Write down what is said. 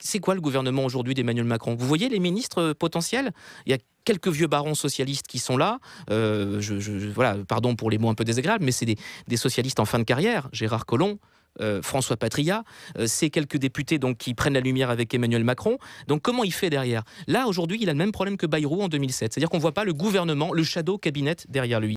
c'est quoi le gouvernement aujourd'hui d'Emmanuel Macron Vous voyez les ministres euh, potentiels Il y a quelques vieux barons socialistes qui sont là. Euh, je, voilà, pardon pour les mots un peu désagréables, mais c'est des, socialistes en fin de carrière. Gérard Collomb. Euh, François Patria, c'est quelques députés donc qui prennent la lumière avec Emmanuel Macron. Donc comment il fait derrière Là aujourd'hui, il a le même problème que Bayrou en 2007, c'est-à-dire qu'on ne voit pas le gouvernement, le shadow cabinet derrière lui.